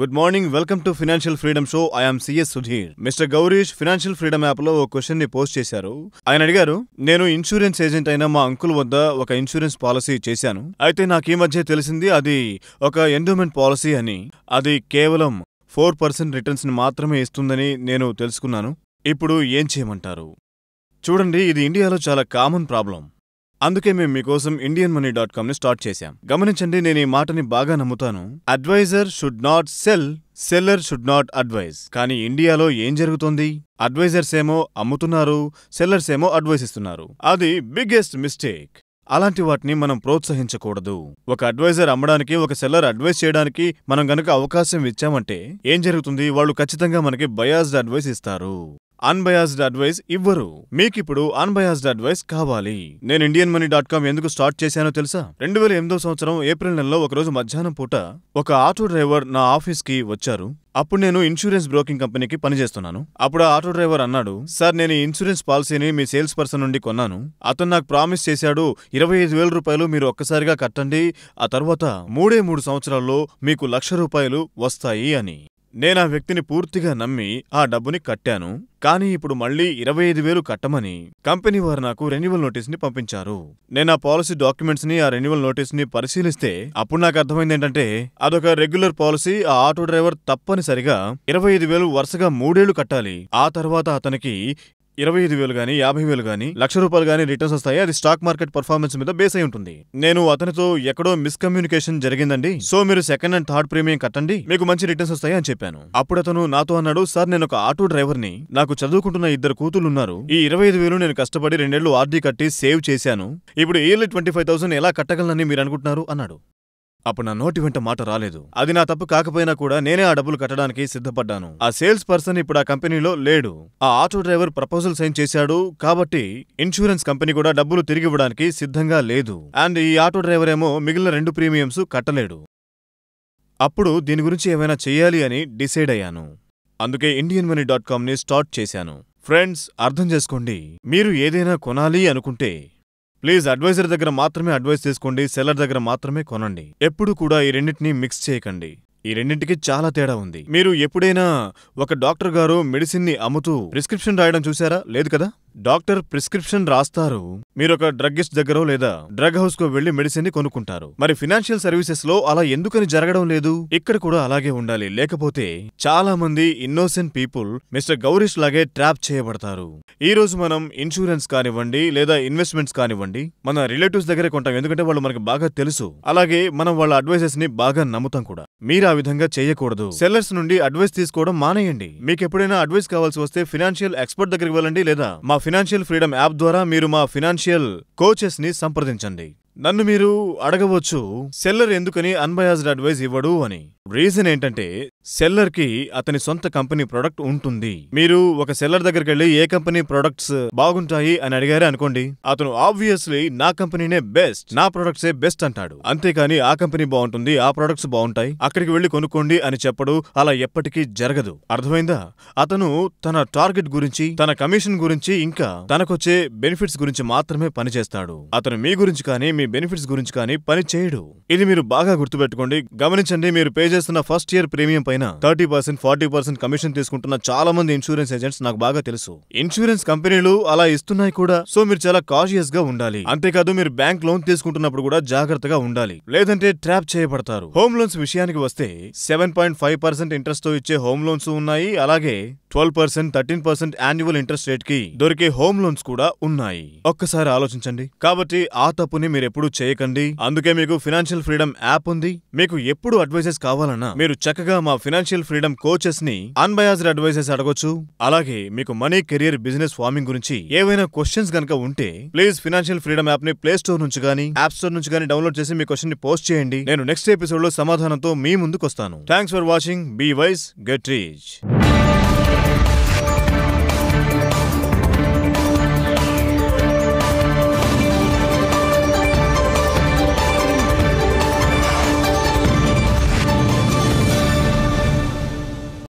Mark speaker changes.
Speaker 1: good morning welcome to financial freedom show I'm CS Sudheer mister Gaurish financial freedom app లో ఒక question ని post చేశారు ఆయన అడిగారు నేను ఇన్సూరెన్స్ ఏజెంట్ అయిన మా అంకుల్ వద్ద ఒక ఇన్సూరెన్స్ పాలసీ చేశాను అయితే నాకు ఈ మధ్య తెలిసింది అది ఒక ఎండోమెంట్ పాలసీ అని అది కేవలం ఫోర్ పర్సెంట్ రిటర్న్స్ ని మాత్రమే ఇస్తుందని నేను తెలుసుకున్నాను ఇప్పుడు ఏం చేయమంటారు చూడండి ఇది ఇండియాలో చాలా కామన్ ప్రాబ్లం అందుకే మేము మీకోసం ఇండియన్ మనీ డాట్ కామ్ని స్టార్ట్ చేశాం గమనించండి నేను ఈ మాటని బాగా నమ్ముతాను adviser should not sell seller should not advise కానీ ఇండియాలో ఏం జరుగుతోంది అడ్వైజర్స్ ఏమో అమ్ముతున్నారు సెల్లర్స్ ఏమో అడ్వైస్ ఇస్తున్నారు అది బిగ్గెస్ట్ మిస్టేక్ అలాంటి వాటిని మనం ప్రోత్సహించకూడదు ఒక అడ్వైజర్ అమ్మడానికి ఒక సెల్లర్ అడ్వైస్ చేయడానికి మనం గనక అవకాశం ఇచ్చామంటే ఏం జరుగుతుంది వాళ్ళు ఖచ్చితంగా మనకి బయాస్డ్ అడ్వైస్ ఇస్తారు అన్బయాస్డ్ అడ్వైస్ ఇవ్వరు మీకిప్పుడు అన్బయాస్డ్ అడ్వైస్ కావాలి నేను ఇండియన్ మనీ డాట్ కామ్ ఎందుకు స్టార్ట్ చేశానో తెలుసా రెండు వేల ఎనిమిదో సంవత్సరం ఏప్రిల్ నెలలో ఒకరోజు మధ్యాహ్నం పూట ఒక ఆటో డ్రైవర్ నా ఆఫీస్కి వచ్చారు అప్పుడు నేను ఇన్సూరెన్స్ బ్రోకింగ్ కంపెనీకి పనిచేస్తున్నాను అప్పుడు ఆటో డ్రైవర్ అన్నాడు సార్ నేను ఈ ఇన్సూరెన్స్ పాలసీని మీ సేల్స్ పర్సన్ నుండి కొన్నాను అతను నాకు ప్రామిస్ చేశాడు ఇరవై ఐదు వేల రూపాయలు మీరు ఒక్కసారిగా కట్టండి ఆ తర్వాత మూడే మూడు సంవత్సరాల్లో మీకు లక్ష రూపాయలు వస్తాయి అని నేనా వ్యక్తిని పూర్తిగా నమ్మి ఆ డబ్బుని కట్టాను కానీ ఇప్పుడు మళ్లీ ఇరవై ఐదు వేలు కట్టమని కంపెనీ వారు నాకు రెన్యువల్ నోటీస్ని పంపించారు నేను ఆ పాలసీ డాక్యుమెంట్స్ని ఆ రెన్యువల్ నోటీస్ని పరిశీలిస్తే అప్పుడు నాకు అర్థమైంది ఏంటంటే అదొక రెగ్యులర్ పాలసీ ఆ ఆటో డ్రైవర్ తప్పనిసరిగా ఇరవై ఐదు వేలు వరుసగా మూడేళ్లు కట్టాలి ఆ తర్వాత అతనికి ఇరవై ఐదు వేలు గానీ యాభై వేలు కానీ లక్ష రూపాయలు కానీ రిటర్న్స్ వస్తాయి అది స్టాక్ మార్కెట్ పర్ఫార్మెన్స్ మీద బేస్ అయి ఉంటుంది నేను అతనితో ఎక్కడో మిస్కమ్యూనికేషన్ జరిగిందండి సో మీరు సెకండ్ అండ్ థర్డ్ ప్రీమియం కట్టండి మీకు మంచి రిటర్న్స్ వస్తాయి అని చెప్పాను అప్పుడు అతను నాతో అన్నాడు సార్ నేను ఒక ఆటో డ్రైవర్ని నాకు చదువుకుంటున్న ఇద్దరు కూతులు ఉన్నారు ఈ ఇరవై ఐదు వేలు నేను కష్టపడి రెండేళ్లు ఆర్డీ కట్టి సేవ్ చేశాను ఇప్పుడు ఇయర్లీ ట్వంటీ ఫైవ్ థౌసండ్ ఎలా కట్టగలనని మీరు అనుకుంటున్నారు అన్నాడు అప్పుడు నా నోటి వెంట మాట రాలేదు అది నా తప్పు కాకపోయినా కూడా నేనే ఆ డబ్బులు కట్టడానికి సిద్ధపడ్డాను ఆ సేల్స్ పర్సన్ ఇప్పుడు ఆ కంపెనీలో లేడు ఆ ఆటో డ్రైవర్ ప్రపోజల్ సైన్ చేశాడు కాబట్టి ఇన్సూరెన్స్ కంపెనీ కూడా డబ్బులు తిరిగి ఇవ్వడానికి సిద్ధంగా లేదు అండ్ ఈ ఆటో డ్రైవర్ ఏమో మిగిలిన రెండు ప్రీమియంస్ కట్టలేడు అప్పుడు దీని గురించి ఏమైనా చేయాలి అని డిసైడ్ అయ్యాను అందుకే ఇండియన్ మనీ డాట్ ని స్టార్ట్ చేశాను ఫ్రెండ్స్ అర్థం చేసుకోండి మీరు ఏదైనా కొనాలి అనుకుంటే ప్లీజ్ అడ్వైజర్ దగ్గర మాత్రమే అడ్వైస్ తీసుకోండి సెల్లర్ దగ్గర మాత్రమే కొనండి ఎప్పుడు కూడా ఈ రెండింటినీ మిక్స్ చేయకండి ఈ రెండింటికి చాలా తేడా ఉంది మీరు ఎప్పుడైనా ఒక డాక్టర్ గారు మెడిసిన్ని అమ్ముతూ ప్రిస్క్రిప్షన్ రాయడం చూసారా లేదు కదా డాక్టర్ ప్రిస్క్రిప్షన్ రాస్తారు మీరొక డ్రగ్గిస్ట్ దగ్గర లేదా డ్రగ్ హౌస్ కు వెళ్లి మెడిసిన్ ని కొనుక్కుంటారు మరి ఫినాన్షియల్ సర్వీసెస్ లో అలా ఎందుకని జరగడం లేదు ఇక్కడ కూడా అలాగే ఉండాలి లేకపోతే చాలా మంది ఇన్నోసెంట్ పీపుల్ మిస్టర్ గౌరీష్ లాగే ట్రాప్ చేయబడతారు ఈ రోజు మనం ఇన్సూరెన్స్ కానివ్వండి లేదా ఇన్వెస్ట్మెంట్స్ కానివ్వండి మన రిలేటివ్స్ దగ్గరే కొంటాం ఎందుకంటే వాళ్ళు మనకు బాగా తెలుసు అలాగే మనం వాళ్ళ అడ్వైజెస్ ని బాగా నమ్ముతాం కూడా మీరు ఆ విధంగా చేయకూడదు సెల్లర్స్ నుండి అడ్వైస్ తీసుకోవడం మానేయండి మీకు ఎప్పుడైనా అడ్వైస్ కావాల్సి వస్తే ఫినాన్షియల్ ఎక్స్పర్ట్ దగ్గరికి వెళ్ళండి లేదా మా ఫినాన్షియల్ ఫ్రీడమ్ యాప్ ద్వారా మీరు మా ఫినాన్షియల్ కోచెస్ని సంప్రదించండి నన్ను మీరు అడగవచ్చు సెల్లర్ ఎందుకని అన్బయాజ్డ్ అడ్వైజ్ ఇవ్వడు అని రీజన్ ఏంటంటే సెల్లర్ కి అతని సొంత కంపెనీ ప్రొడక్ట్ ఉంటుంది మీరు ఒక సెల్లర్ దగ్గరికి వెళ్ళి ఏ కంపెనీ ప్రొడక్ట్స్ బాగుంటాయి అని అడిగారే అనుకోండి అతను ఆబ్వియస్లీ నా కంపెనీనే బెస్ట్ నా ప్రొడక్ట్సే బెస్ట్ అంటాడు అంతేకాని ఆ కంపెనీ బాగుంటుంది ఆ ప్రొడక్ట్స్ బాగుంటాయి అక్కడికి వెళ్ళి కొనుక్కోండి అని చెప్పడు అలా ఎప్పటికీ జరగదు అర్థమైందా అతను తన టార్గెట్ గురించి తన కమిషన్ గురించి ఇంకా తనకొచ్చే బెనిఫిట్స్ గురించి మాత్రమే పనిచేస్తాడు అతను మీ గురించి కానీ మీ బెనిఫిట్స్ గురించి కానీ పని చేయడు ఇది మీరు బాగా గుర్తుపెట్టుకోండి గమనించండి మీరు పేజ్ చేస్తున్న ఫస్ట్ ఇయర్ ప్రీమియం పైన thirty percent forty percent commission తీసుకుంటున్న చాలా మంది ఇన్సూరెన్స్ ఏజెంట్స్ నాకు బాగా తెలుసు ఇన్సూరెన్స్ కంపెనీలు అలా ఇస్తున్నాయి కూడా సో మీరు చాలా కాషియస్ గా ఉండాలి అంతేకాదు మీరు బ్యాంక్ లోన్ తీసుకుంటున్నప్పుడు కూడా జాగ్రత్తగా ఉండాలి లేదంటే ట్రాప్ చేయబడతారు హోమ్ లోన్స్ విషయానికి వస్తే seven point five percent interest తో ఇచ్చే హోమ్ లోన్స్ ఉన్నాయి అలాగే twelve percent thirteen percent annual interest rate కి దొరికే హోమ్ లోన్స్ కూడా ఉన్నాయి ఒక్కసారి ఆలోచించండి కాబట్టి ఆ తప్పుని మీరు ఎప్పుడు చేయకండి అందుకే మీకు ఫినాన్షియల్ ఫ్రీడమ్ యాప్ ఉంది మీకు ఎప్పుడు అడ్వైజెస్ కావాలన్నా మీరు చక్కగా మా ఫినాన్షియల్ ఫ్రీడమ్ కోచెస్ ని అన్బయాజ్డ్ అడ్వైజెస్ అడగొచ్చు అలాగే మీకు మనీ కెరియర్ బిజినెస్ ఫార్మింగ్ గురించి ఏవైనా క్వశ్చన్స్ గనక ఉంటే ప్లీజ్ ఫినాన్షియల్ ఫ్రీడమ్ యాప్ ని ప్లే స్టోర్ నుంచి గానీ యాప్ స్టోర్ నుంచి గానీ డౌన్లోడ్ చేసి మీ క్వశ్చన్ ని పోస్ట్ చేయండి నేను నెక్స్ట్ ఎపిసోడ్ లో సమాధానంతో మీ ముందుకు వస్తాను thanks for watching be wise get reach